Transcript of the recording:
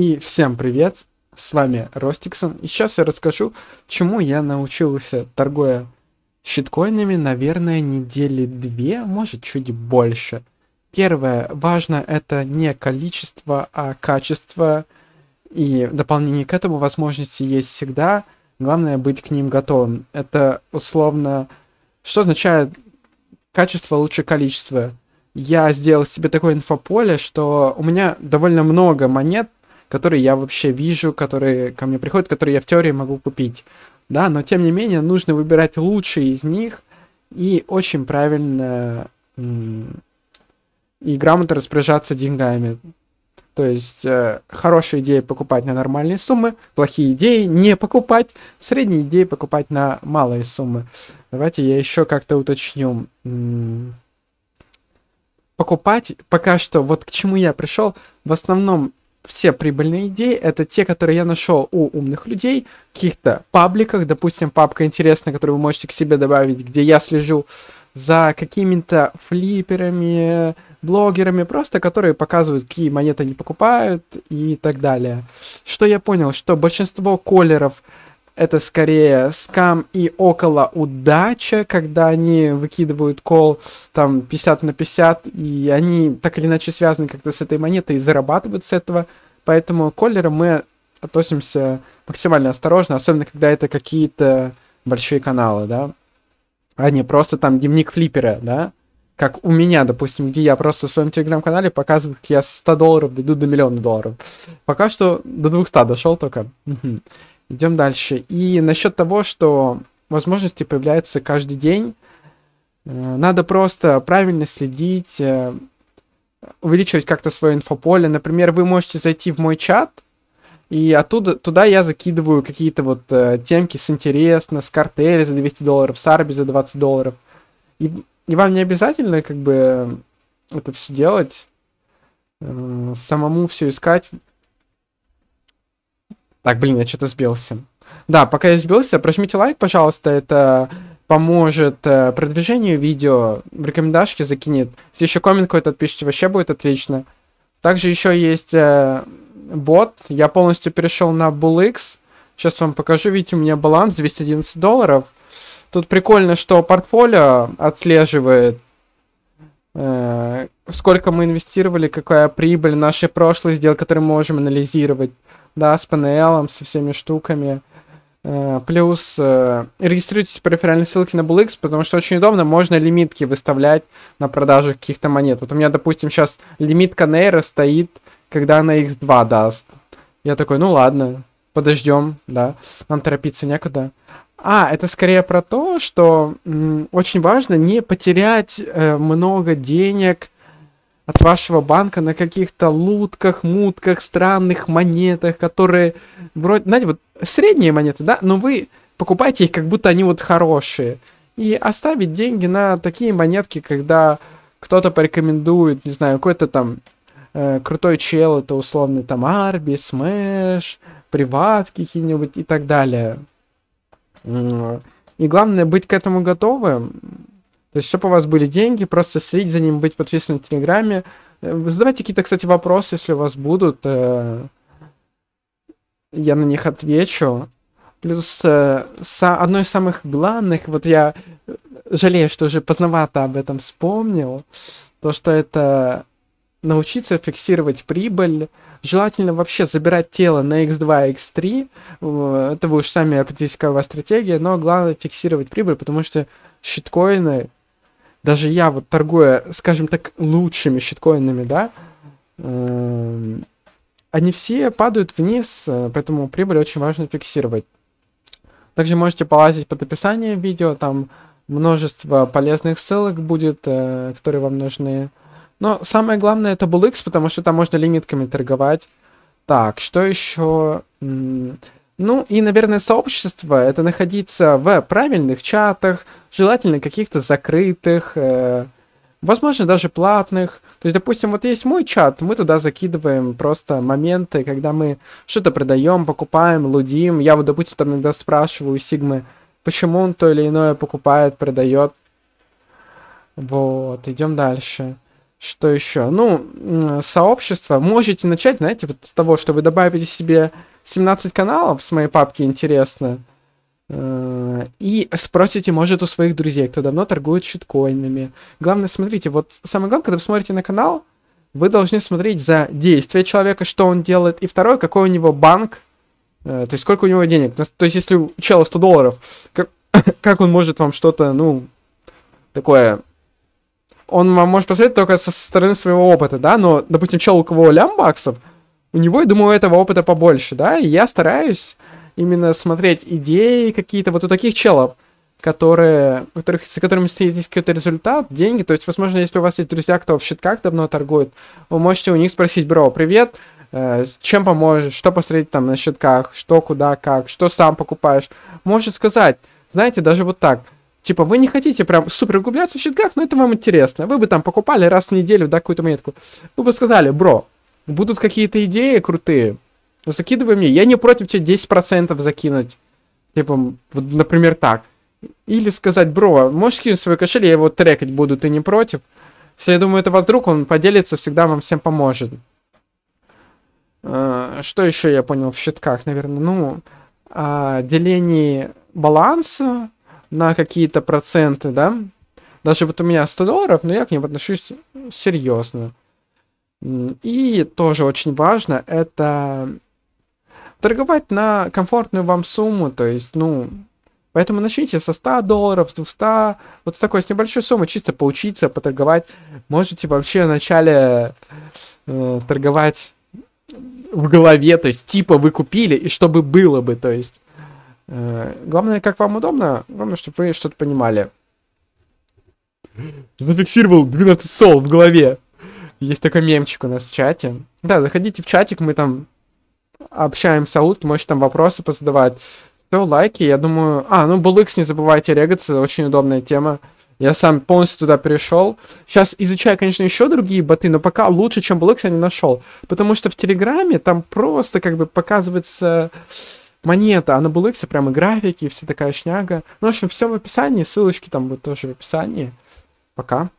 И всем привет, с вами Ростиксон. И сейчас я расскажу, чему я научился, торгуя щиткоинами, наверное, недели две, может чуть больше. Первое, важно это не количество, а качество. И в дополнение к этому возможности есть всегда. Главное быть к ним готовым. Это условно... Что означает качество лучше количества? Я сделал себе такое инфополе, что у меня довольно много монет, которые я вообще вижу, которые ко мне приходят, которые я в теории могу купить. Да, но тем не менее нужно выбирать лучшие из них и очень правильно и грамотно распоряжаться деньгами. То есть э, хорошие идеи покупать на нормальные суммы, плохие идеи не покупать, средние идеи покупать на малые суммы. Давайте я еще как-то уточню. Покупать пока что, вот к чему я пришел, в основном все прибыльные идеи это те, которые я нашел у умных людей, каких-то пабликах, допустим, папка интересная, которую вы можете к себе добавить, где я слежу за какими-то флиперами, блогерами, просто которые показывают, какие монеты они покупают и так далее. Что я понял, что большинство колеров это скорее скам и около удача, когда они выкидывают кол там 50 на 50, и они так или иначе связаны как-то с этой монетой и зарабатывают с этого. Поэтому к коллерам мы относимся максимально осторожно, особенно когда это какие-то большие каналы, да, а не просто там дневник флиппера, да, как у меня, допустим, где я просто в своем телеграм-канале показываю, как я с 100 долларов дойду до миллиона долларов. Пока что до 200 дошел только. Идем дальше. И насчет того, что возможности появляются каждый день, э, надо просто правильно следить, э, увеличивать как-то свое инфополе. Например, вы можете зайти в мой чат, и оттуда туда я закидываю какие-то вот э, темки с интересно, с картели за 200 долларов, с арби за 20 долларов. И, и вам не обязательно как бы это все делать, самому все искать. Так, блин, я что-то сбился. Да, пока я сбился, прожмите лайк, пожалуйста, это поможет э, продвижению видео, в рекомендашки закинет. Если еще коммент какой-то отпишите, вообще будет отлично. Также еще есть э, бот, я полностью перешел на BullX. Сейчас вам покажу, видите, у меня баланс 211 долларов. Тут прикольно, что портфолио отслеживает, э, сколько мы инвестировали, какая прибыль, наши прошлые сделки, которые мы можем анализировать да, с PNL, со всеми штуками. Э, плюс э, регистрируйтесь по реферальной ссылке на BullX, потому что очень удобно, можно лимитки выставлять на продаже каких-то монет. Вот у меня, допустим, сейчас лимитка Нейра стоит, когда она X2 даст. Я такой, ну ладно, подождем, да, нам торопиться некуда. А, это скорее про то, что очень важно не потерять э, много денег от вашего банка на каких-то лутках, мутках, странных монетах, которые вроде, знаете, вот средние монеты, да, но вы покупаете их, как будто они вот хорошие. И оставить деньги на такие монетки, когда кто-то порекомендует, не знаю, какой-то там э, крутой чел, это условный там Арби, Смэш, приватки какие-нибудь и так далее. И главное быть к этому готовым. То есть, чтобы у вас были деньги, просто следить за ним, быть подписанным в Телеграме. Э, вы задавайте какие-то, кстати, вопросы, если у вас будут. Э, я на них отвечу. Плюс э, со, одно из самых главных, вот я э, жалею, что уже поздновато об этом вспомнил, то, что это научиться фиксировать прибыль, желательно вообще забирать тело на x2, x3, это вы уж сами определите, какая у вас стратегия, но главное фиксировать прибыль, потому что щиткоины даже я, вот торгуя, скажем так, лучшими щиткоинами, да, эм, они все падают вниз, э, поэтому прибыль очень важно фиксировать. Также можете полазить под описание видео, там множество полезных ссылок будет, э, которые вам нужны. Но самое главное это BullX, потому что там можно лимитками торговать. Так, что еще? Ну и, наверное, сообщество — это находиться в правильных чатах, желательно каких-то закрытых, э, возможно, даже платных. То есть, допустим, вот есть мой чат, мы туда закидываем просто моменты, когда мы что-то продаем, покупаем, лудим. Я вот, допустим, там иногда спрашиваю у Сигмы, почему он то или иное покупает, продает. Вот, идем дальше. Что еще? Ну, сообщество. Можете начать, знаете, вот с того, что вы добавите себе 17 каналов с моей папки, интересно. Э, и спросите, может, у своих друзей, кто давно торгует щиткоинами. Главное, смотрите, вот самое главное, когда вы смотрите на канал, вы должны смотреть за действия человека, что он делает, и второе, какой у него банк, э, то есть сколько у него денег. То есть если у чела 100 долларов, как, как он может вам что-то, ну, такое... Он вам может посмотреть только со стороны своего опыта, да, но, допустим, чел, у кого лям баксов, у него, я думаю, этого опыта побольше, да, и я стараюсь именно смотреть идеи какие-то вот у таких челов, которые, у которых, за которыми стоит какой-то результат, деньги. То есть, возможно, если у вас есть друзья, кто в щитках давно торгует, вы можете у них спросить, бро, привет, э, чем поможешь, что посмотреть там на щитках, что, куда, как, что сам покупаешь. Может сказать, знаете, даже вот так, типа, вы не хотите прям супер углубляться в щитках, но это вам интересно. Вы бы там покупали раз в неделю, да, какую-то монетку. Вы бы сказали, бро, будут какие-то идеи крутые, ну, закидывай мне. Я не против тебе 10% закинуть. Типа, вот, например, так. Или сказать, бро, а можешь скинуть свой кошель, я его трекать буду, ты не против? Если я думаю, это вас друг, он поделится, всегда вам всем поможет. А, что еще я понял в щитках, наверное? Ну, о а, делении баланса на какие-то проценты, да? Даже вот у меня 100 долларов, но я к ним отношусь серьезно. И тоже очень важно, это торговать на комфортную вам сумму, то есть, ну, Поэтому начните со 100 долларов, с 200, вот с такой, с небольшой суммы, чисто поучиться, поторговать. Можете вообще вначале э, торговать в голове, то есть типа вы купили, и чтобы было бы, то есть. Э, главное, как вам удобно, главное, чтобы вы что-то понимали. Зафиксировал 12 сол в голове. Есть такой мемчик у нас в чате. Да, заходите в чатик, мы там общаемся, аут, можете там вопросы позадавать. Все, лайки, я думаю... А, ну, Булыкс, не забывайте регаться, очень удобная тема. Я сам полностью туда перешел. Сейчас изучаю, конечно, еще другие боты, но пока лучше, чем Булыкс я не нашел. Потому что в Телеграме там просто как бы показывается монета, а на Булыксе прямо графики, и вся такая шняга. Ну, в общем, все в описании, ссылочки там будут тоже в описании. Пока.